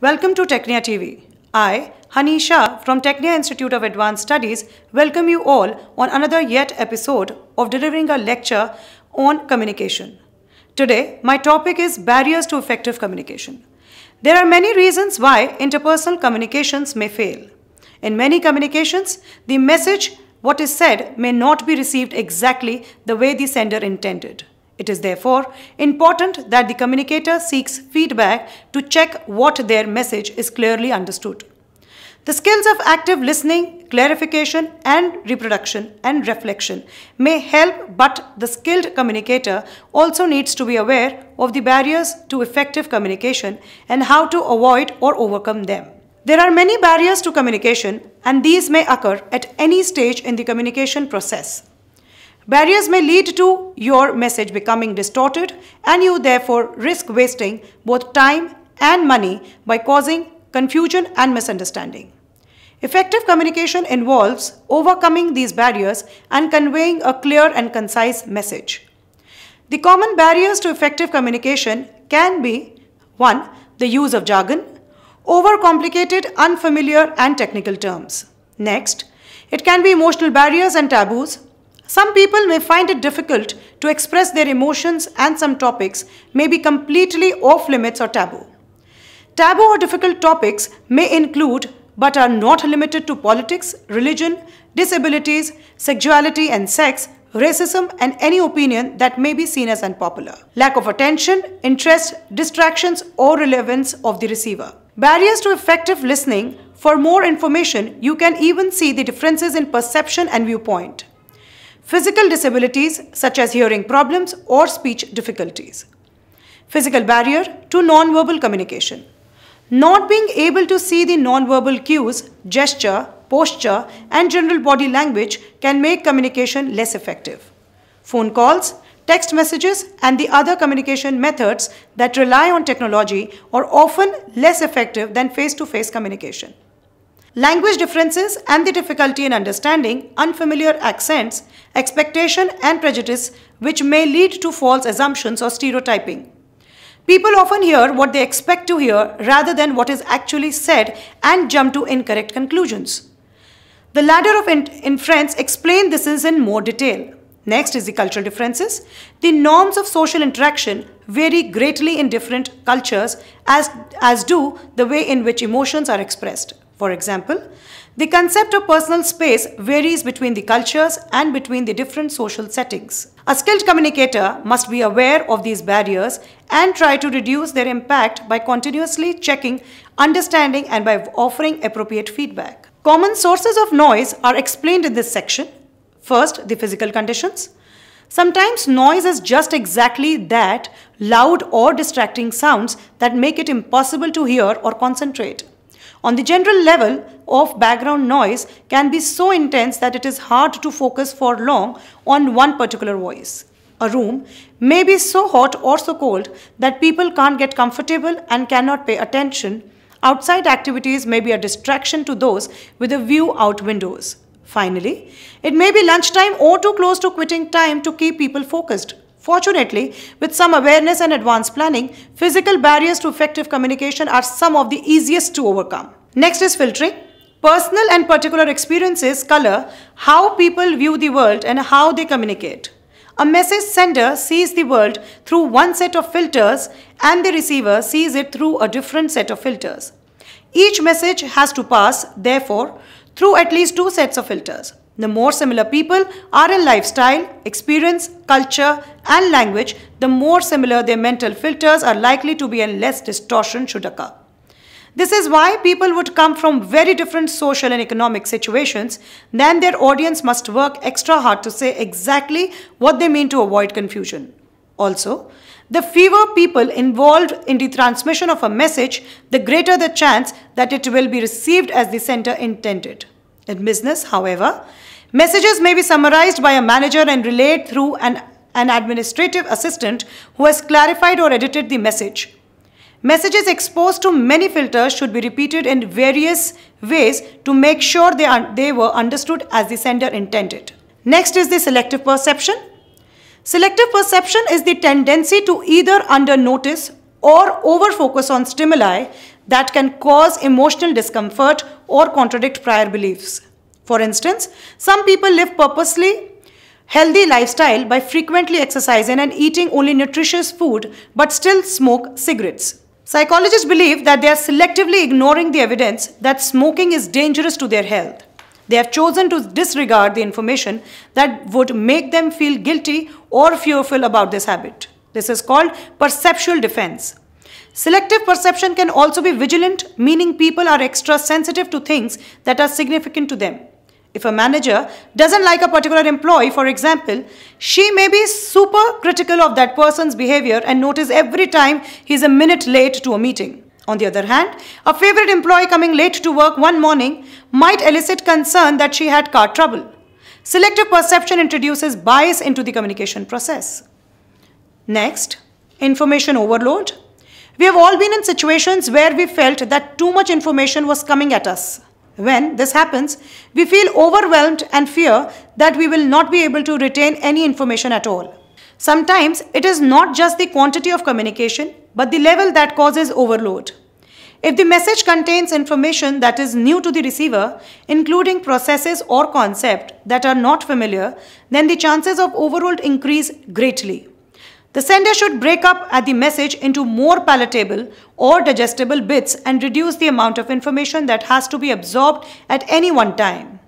Welcome to Technia TV. I, Hani Shah from Technia Institute of Advanced Studies, welcome you all on another yet episode of delivering a lecture on communication. Today, my topic is barriers to effective communication. There are many reasons why interpersonal communications may fail. In many communications, the message, what is said, may not be received exactly the way the sender intended. It is therefore important that the communicator seeks feedback to check what their message is clearly understood. The skills of active listening, clarification, and reproduction and reflection may help, but the skilled communicator also needs to be aware of the barriers to effective communication and how to avoid or overcome them. There are many barriers to communication, and these may occur at any stage in the communication process. Barriers may lead to your message becoming distorted and you therefore risk wasting both time and money by causing confusion and misunderstanding. Effective communication involves overcoming these barriers and conveying a clear and concise message. The common barriers to effective communication can be 1. The use of jargon, overcomplicated, unfamiliar and technical terms. Next, it can be emotional barriers and taboos some people may find it difficult to express their emotions and some topics may be completely off limits or taboo. Taboo or difficult topics may include but are not limited to politics, religion, disabilities, sexuality and sex, racism and any opinion that may be seen as unpopular. Lack of attention, interest, distractions or relevance of the receiver. Barriers to effective listening. For more information, you can even see the differences in perception and viewpoint physical disabilities such as hearing problems or speech difficulties, physical barrier to non-verbal communication, not being able to see the non-verbal cues, gesture, posture and general body language can make communication less effective. Phone calls, text messages and the other communication methods that rely on technology are often less effective than face-to-face -face communication language differences and the difficulty in understanding unfamiliar accents, expectation and prejudice which may lead to false assumptions or stereotyping. People often hear what they expect to hear rather than what is actually said and jump to incorrect conclusions. The ladder of inference explains this is in more detail. Next is the cultural differences. The norms of social interaction vary greatly in different cultures as, as do the way in which emotions are expressed. For example, the concept of personal space varies between the cultures and between the different social settings. A skilled communicator must be aware of these barriers and try to reduce their impact by continuously checking, understanding, and by offering appropriate feedback. Common sources of noise are explained in this section. First, the physical conditions. Sometimes noise is just exactly that loud or distracting sounds that make it impossible to hear or concentrate. On the general level of background noise can be so intense that it is hard to focus for long on one particular voice. A room may be so hot or so cold that people can't get comfortable and cannot pay attention. Outside activities may be a distraction to those with a view out windows. Finally, it may be lunchtime or too close to quitting time to keep people focused. Fortunately, with some awareness and advanced planning, physical barriers to effective communication are some of the easiest to overcome. Next is filtering. Personal and particular experiences color how people view the world and how they communicate. A message sender sees the world through one set of filters and the receiver sees it through a different set of filters. Each message has to pass, therefore, through at least two sets of filters. The more similar people are in lifestyle, experience, culture, and language, the more similar their mental filters are likely to be and less distortion should occur. This is why people would come from very different social and economic situations, then their audience must work extra hard to say exactly what they mean to avoid confusion. Also, the fewer people involved in the transmission of a message, the greater the chance that it will be received as the sender intended. In business, however, messages may be summarized by a manager and relayed through an, an administrative assistant who has clarified or edited the message. Messages exposed to many filters should be repeated in various ways to make sure they, are, they were understood as the sender intended. Next is the selective perception. Selective perception is the tendency to either under notice or over focus on stimuli that can cause emotional discomfort or contradict prior beliefs. For instance, some people live purposely healthy lifestyle by frequently exercising and eating only nutritious food but still smoke cigarettes. Psychologists believe that they are selectively ignoring the evidence that smoking is dangerous to their health. They have chosen to disregard the information that would make them feel guilty or fearful about this habit. This is called perceptual defense. Selective perception can also be vigilant, meaning people are extra sensitive to things that are significant to them. If a manager doesn't like a particular employee, for example, she may be super critical of that person's behavior and notice every time he's a minute late to a meeting. On the other hand, a favorite employee coming late to work one morning might elicit concern that she had car trouble. Selective perception introduces bias into the communication process. Next, information overload. We have all been in situations where we felt that too much information was coming at us. When this happens, we feel overwhelmed and fear that we will not be able to retain any information at all. Sometimes it is not just the quantity of communication, but the level that causes overload. If the message contains information that is new to the receiver, including processes or concepts that are not familiar, then the chances of overload increase greatly. The sender should break up at the message into more palatable or digestible bits and reduce the amount of information that has to be absorbed at any one time.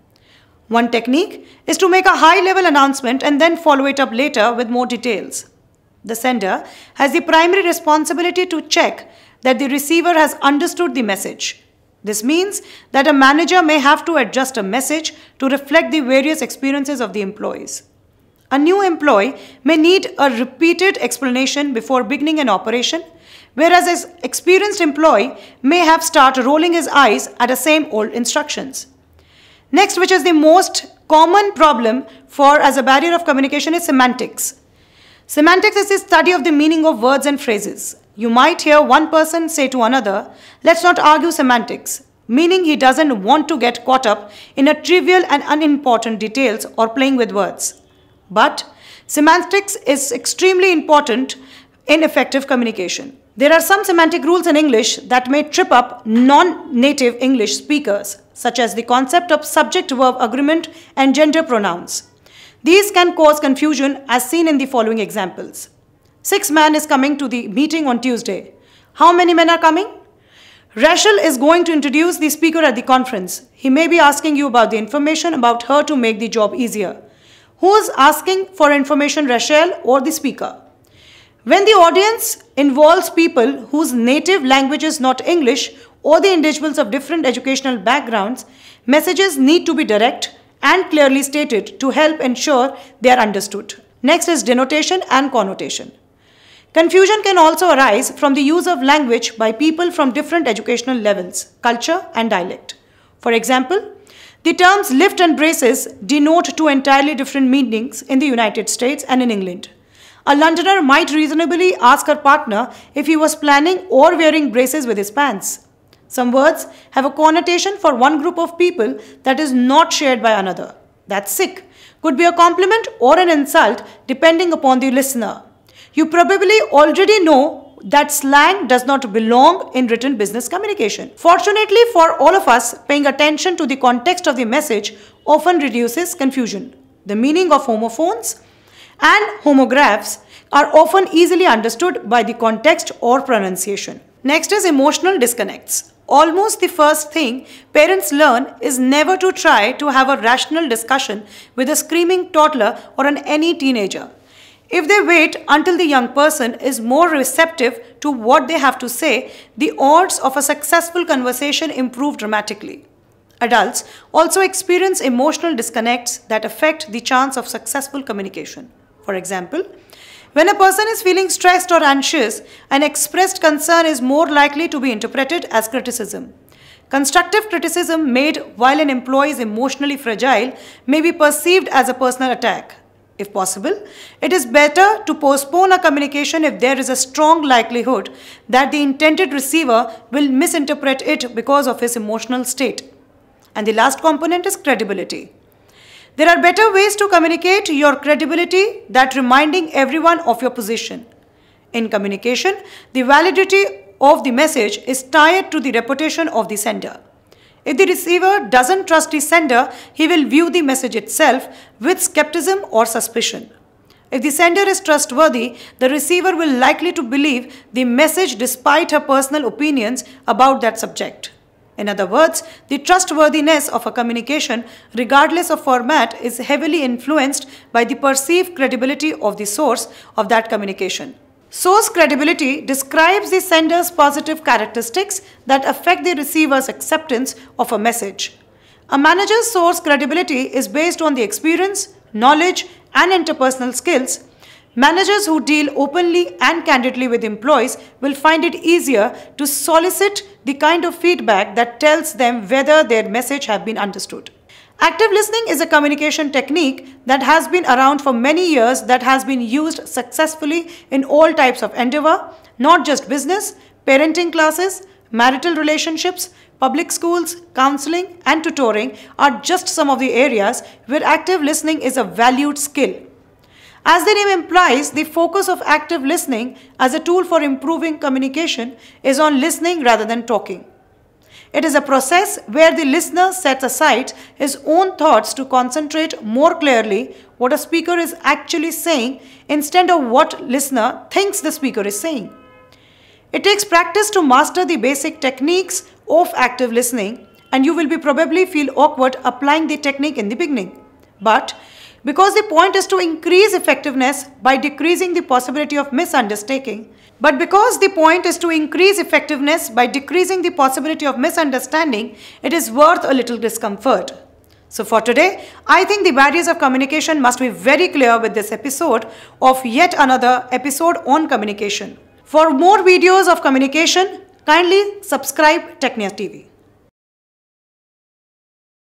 One technique is to make a high-level announcement and then follow it up later with more details. The sender has the primary responsibility to check that the receiver has understood the message. This means that a manager may have to adjust a message to reflect the various experiences of the employees. A new employee may need a repeated explanation before beginning an operation, whereas an experienced employee may have start rolling his eyes at the same old instructions. Next, which is the most common problem for as a barrier of communication is semantics. Semantics is the study of the meaning of words and phrases. You might hear one person say to another, let's not argue semantics, meaning he doesn't want to get caught up in a trivial and unimportant details or playing with words. But semantics is extremely important in effective communication. There are some semantic rules in English that may trip up non-native English speakers, such as the concept of subject-verb agreement and gender pronouns. These can cause confusion as seen in the following examples. Six men is coming to the meeting on Tuesday. How many men are coming? Rachel is going to introduce the speaker at the conference. He may be asking you about the information about her to make the job easier who is asking for information Rachel or the speaker. When the audience involves people whose native language is not English or the individuals of different educational backgrounds, messages need to be direct and clearly stated to help ensure they are understood. Next is denotation and connotation. Confusion can also arise from the use of language by people from different educational levels, culture and dialect. For example, the terms lift and braces denote two entirely different meanings in the United States and in England. A Londoner might reasonably ask her partner if he was planning or wearing braces with his pants. Some words have a connotation for one group of people that is not shared by another. That's sick. Could be a compliment or an insult depending upon the listener. You probably already know that slang does not belong in written business communication. Fortunately for all of us, paying attention to the context of the message often reduces confusion. The meaning of homophones and homographs are often easily understood by the context or pronunciation. Next is emotional disconnects. Almost the first thing parents learn is never to try to have a rational discussion with a screaming toddler or an any teenager. If they wait until the young person is more receptive to what they have to say, the odds of a successful conversation improve dramatically. Adults also experience emotional disconnects that affect the chance of successful communication. For example, when a person is feeling stressed or anxious, an expressed concern is more likely to be interpreted as criticism. Constructive criticism made while an employee is emotionally fragile may be perceived as a personal attack if possible. It is better to postpone a communication if there is a strong likelihood that the intended receiver will misinterpret it because of his emotional state. And the last component is credibility. There are better ways to communicate your credibility that reminding everyone of your position. In communication, the validity of the message is tied to the reputation of the sender. If the receiver doesn't trust the sender, he will view the message itself with skepticism or suspicion. If the sender is trustworthy, the receiver will likely to believe the message despite her personal opinions about that subject. In other words, the trustworthiness of a communication, regardless of format, is heavily influenced by the perceived credibility of the source of that communication. Source credibility describes the sender's positive characteristics that affect the receiver's acceptance of a message. A manager's source credibility is based on the experience, knowledge, and interpersonal skills. Managers who deal openly and candidly with employees will find it easier to solicit the kind of feedback that tells them whether their message have been understood. Active listening is a communication technique that has been around for many years that has been used successfully in all types of endeavor, not just business, parenting classes, marital relationships, public schools, counseling and tutoring are just some of the areas where active listening is a valued skill. As the name implies, the focus of active listening as a tool for improving communication is on listening rather than talking. It is a process where the listener sets aside his own thoughts to concentrate more clearly what a speaker is actually saying instead of what listener thinks the speaker is saying. It takes practice to master the basic techniques of active listening and you will be probably feel awkward applying the technique in the beginning. But because the point is to increase effectiveness by decreasing the possibility of misunderstanding, but because the point is to increase effectiveness by decreasing the possibility of misunderstanding, it is worth a little discomfort. So for today, I think the barriers of communication must be very clear with this episode of yet another episode on communication. For more videos of communication, kindly subscribe Technia TV.